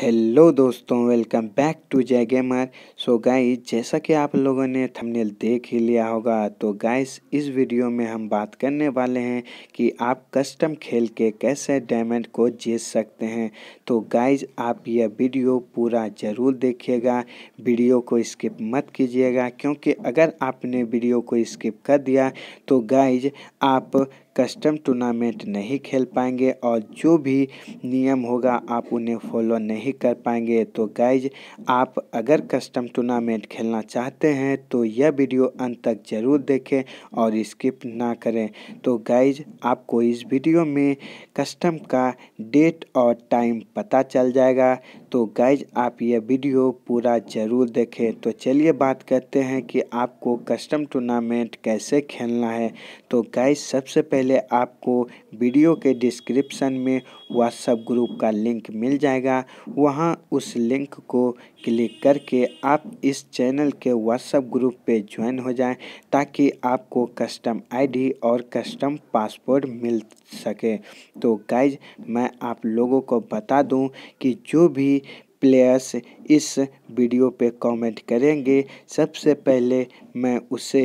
hello दोस्तों welcome back to Jai gamer so guys जैसा कि आप लोगों ने थंबनेल देख ही लिया होगा तो गाइस इस वीडियो में हम बात करने वाले हैं कि आप कस्टम खेल के कैसे डायमंड को जीत सकते हैं तो गाइस आप यह वीडियो पूरा ज़रूर देखिएगा वीडियो को स्किप मत कीजिएगा क्योंकि अगर आपने वीडियो को स्किप कर दिया तो गाइज आप कस्टम टूर्नामेंट नहीं खेल पाएंगे और जो भी नियम होगा आप उन्हें फॉलो नहीं नहीं कर पाएंगे तो गाइज आप अगर कस्टम टूर्नामेंट खेलना चाहते हैं तो यह वीडियो अंत तक ज़रूर देखें और स्किप ना करें तो गाइज आपको इस वीडियो में कस्टम का डेट और टाइम पता चल जाएगा तो गाइज आप ये वीडियो पूरा ज़रूर देखें तो चलिए बात करते हैं कि आपको कस्टम टूर्नामेंट कैसे खेलना है तो गाइज सबसे पहले आपको वीडियो के डिस्क्रिप्शन में व्हाट्सअप ग्रुप का लिंक मिल जाएगा वहाँ उस लिंक को क्लिक करके आप इस चैनल के व्हाट्सअप ग्रुप पे ज्वाइन हो जाएं ताकि आपको कस्टम आईडी और कस्टम पासपोर्ट मिल सके तो गाइज मैं आप लोगों को बता दूं कि जो भी प्लेयर्स इस वीडियो पे कमेंट करेंगे सबसे पहले मैं उसे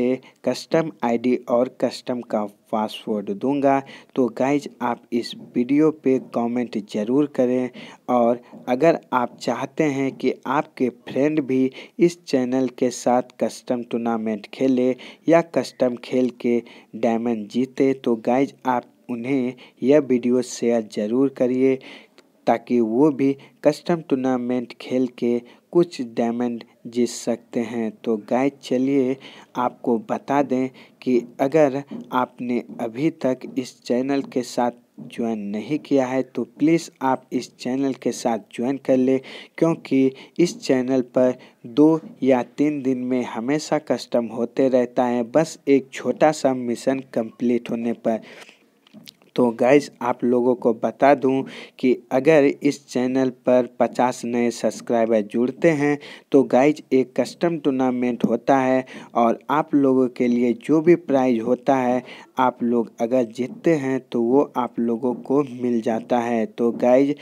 कस्टम आईडी और कस्टम का पासवर्ड दूंगा तो गाइज आप इस वीडियो पे कमेंट ज़रूर करें और अगर आप चाहते हैं कि आपके फ्रेंड भी इस चैनल के साथ कस्टम टूर्नामेंट खेले या कस्टम खेल के डायमंड जीते तो गाइज आप उन्हें यह वीडियो शेयर ज़रूर करिए ताकि वो भी कस्टम टूर्नामेंट खेल के कुछ डायमंड जीत सकते हैं तो गाय चलिए आपको बता दें कि अगर आपने अभी तक इस चैनल के साथ ज्वाइन नहीं किया है तो प्लीज़ आप इस चैनल के साथ ज्वाइन कर ले क्योंकि इस चैनल पर दो या तीन दिन में हमेशा कस्टम होते रहता है बस एक छोटा सा मिशन कंप्लीट होने पर तो गैस आप लोगों को बता दूं कि अगर इस चैनल पर 50 नए सब्सक्राइबर जुड़ते हैं तो गैज एक कस्टम टूर्नामेंट होता है और आप लोगों के लिए जो भी प्राइज होता है आप लोग अगर जीतते हैं तो वो आप लोगों को मिल जाता है तो गैज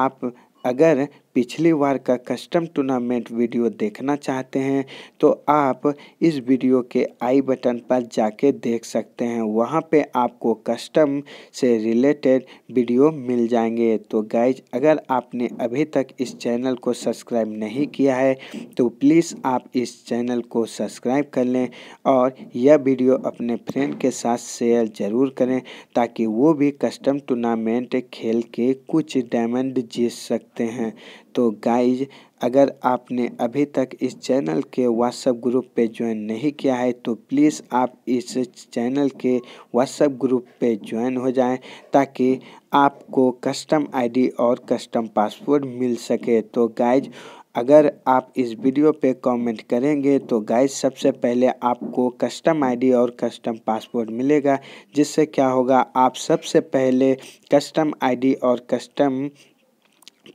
आप अगर पिछली बार का कस्टम टूर्नामेंट वीडियो देखना चाहते हैं तो आप इस वीडियो के आई बटन पर जाके देख सकते हैं वहाँ पे आपको कस्टम से रिलेटेड वीडियो मिल जाएंगे तो गाइज अगर आपने अभी तक इस चैनल को सब्सक्राइब नहीं किया है तो प्लीज़ आप इस चैनल को सब्सक्राइब कर लें और यह वीडियो अपने फ्रेंड के साथ शेयर ज़रूर करें ताकि वो भी कस्टम टूर्नामेंट खेल के कुछ डायमंड जीत सकते सकते हैं तो गाइज अगर आपने अभी तक इस चैनल के व्हाट्सएप ग्रुप पे ज्वाइन नहीं किया है तो प्लीज़ आप इस चैनल के व्हाट्सएप ग्रुप पे ज्वाइन हो जाएं ताकि आपको कस्टम आईडी और कस्टम पासवर्ड मिल सके तो गाइज अगर आप इस वीडियो पे कमेंट करेंगे तो गाइज सबसे पहले आपको कस्टम आईडी और कस्टम पासवर्ड मिलेगा जिससे क्या होगा आप सबसे पहले कस्टम आईडी और कस्टम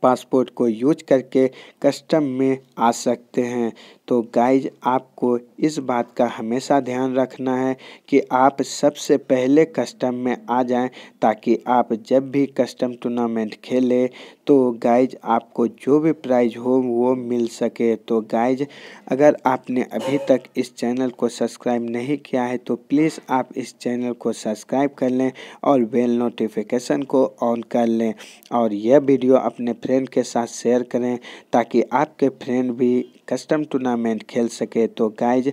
पासपोर्ट को यूज करके कस्टम में आ सकते हैं तो गाइज आपको इस बात का हमेशा ध्यान रखना है कि आप सबसे पहले कस्टम में आ जाएं ताकि आप जब भी कस्टम टूर्नामेंट खेलें तो गाइज आपको जो भी प्राइज हो वो मिल सके तो गाइज अगर आपने अभी तक इस चैनल को सब्सक्राइब नहीं किया है तो प्लीज़ आप इस चैनल को सब्सक्राइब कर लें और बेल नोटिफिकेशन को ऑन कर लें और यह वीडियो अपने फ्रेंड के साथ शेयर करें ताकि आपके फ्रेंड भी कस्टम टूर्नामेंट खेल सके तो गाइज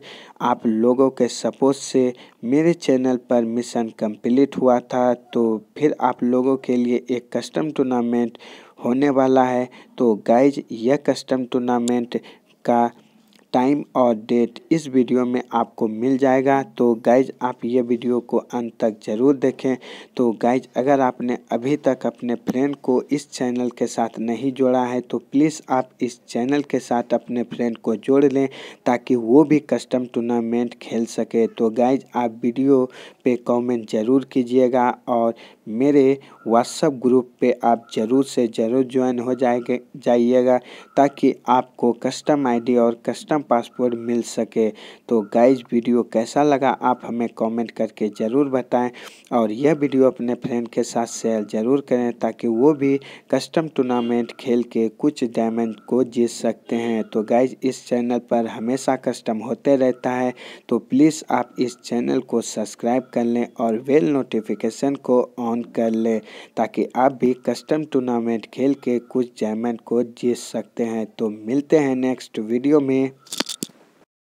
आप लोगों के सपोर्ट से मेरे चैनल पर मिशन कंप्लीट हुआ था तो फिर आप लोगों के लिए एक कस्टम टूर्नामेंट होने वाला है तो गाइज यह कस्टम टूर्नामेंट का टाइम और डेट इस वीडियो में आपको मिल जाएगा तो गाइज आप ये वीडियो को अंत तक ज़रूर देखें तो गाइज अगर आपने अभी तक अपने फ्रेंड को इस चैनल के साथ नहीं जोड़ा है तो प्लीज़ आप इस चैनल के साथ अपने फ्रेंड को जोड़ लें ताकि वो भी कस्टम टूर्नामेंट खेल सके तो गाइज आप वीडियो पे कमेंट ज़रूर कीजिएगा और मेरे व्हाट्सअप ग्रुप पे आप ज़रूर से ज़रूर ज्वाइन हो जाएगा जाइएगा ताकि आपको कस्टम आईडी और कस्टम इंस्टाग्राम पासवर्ड मिल सके तो गाइज वीडियो कैसा लगा आप हमें कमेंट करके ज़रूर बताएं और यह वीडियो अपने फ्रेंड के साथ शेयर ज़रूर करें ताकि वो भी कस्टम टूर्नामेंट खेल के कुछ डायमंड को जीत सकते हैं तो गाइज इस चैनल पर हमेशा कस्टम होते रहता है तो प्लीज़ आप इस चैनल को सब्सक्राइब कर लें और वेल नोटिफिकेशन को ऑन कर लें ताकि आप भी कस्टम टूर्नामेंट खेल के कुछ डायमंड को जीत सकते हैं तो मिलते हैं नेक्स्ट वीडियो में